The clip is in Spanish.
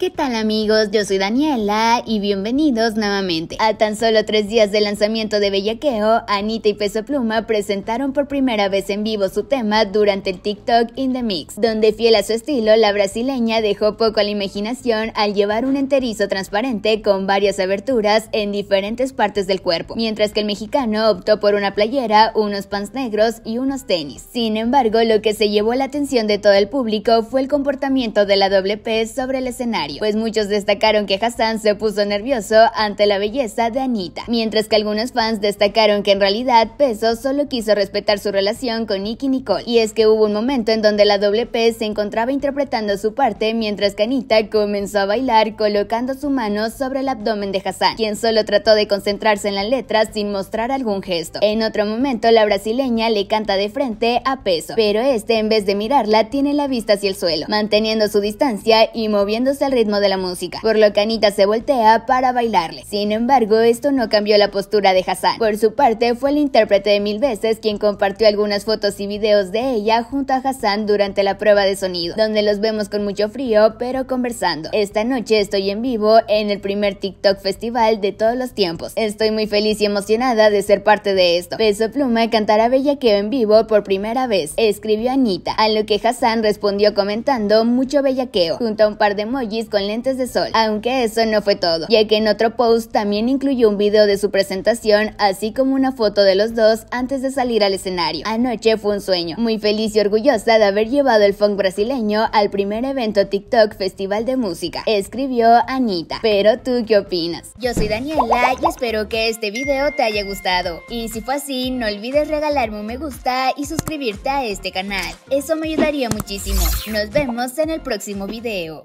¿Qué tal amigos? Yo soy Daniela y bienvenidos nuevamente. A tan solo tres días del lanzamiento de Bellaqueo, Anita y Peso Pluma presentaron por primera vez en vivo su tema durante el TikTok In The Mix, donde fiel a su estilo, la brasileña dejó poco a la imaginación al llevar un enterizo transparente con varias aberturas en diferentes partes del cuerpo, mientras que el mexicano optó por una playera, unos pants negros y unos tenis. Sin embargo, lo que se llevó la atención de todo el público fue el comportamiento de la doble P sobre el escenario pues muchos destacaron que Hassan se puso nervioso ante la belleza de Anita, mientras que algunos fans destacaron que en realidad Peso solo quiso respetar su relación con Nicky Nicole, y es que hubo un momento en donde la doble P se encontraba interpretando su parte mientras que Anita comenzó a bailar colocando su mano sobre el abdomen de Hassan, quien solo trató de concentrarse en la letra sin mostrar algún gesto. En otro momento la brasileña le canta de frente a Peso, pero este en vez de mirarla tiene la vista hacia el suelo, manteniendo su distancia y moviéndose alrededor ritmo de la música, por lo que Anita se voltea para bailarle. Sin embargo, esto no cambió la postura de Hassan. Por su parte, fue el intérprete de Mil Veces quien compartió algunas fotos y videos de ella junto a Hassan durante la prueba de sonido, donde los vemos con mucho frío pero conversando. Esta noche estoy en vivo en el primer TikTok festival de todos los tiempos. Estoy muy feliz y emocionada de ser parte de esto. Peso Pluma cantará Bellaqueo en vivo por primera vez, escribió Anita, a lo que Hassan respondió comentando mucho bellaqueo, junto a un par de emojis con lentes de sol. Aunque eso no fue todo, ya que en otro post también incluyó un video de su presentación, así como una foto de los dos antes de salir al escenario. Anoche fue un sueño, muy feliz y orgullosa de haber llevado el funk brasileño al primer evento TikTok Festival de Música, escribió Anita. Pero tú qué opinas? Yo soy Daniela y espero que este video te haya gustado. Y si fue así, no olvides regalarme un me gusta y suscribirte a este canal. Eso me ayudaría muchísimo. Nos vemos en el próximo video.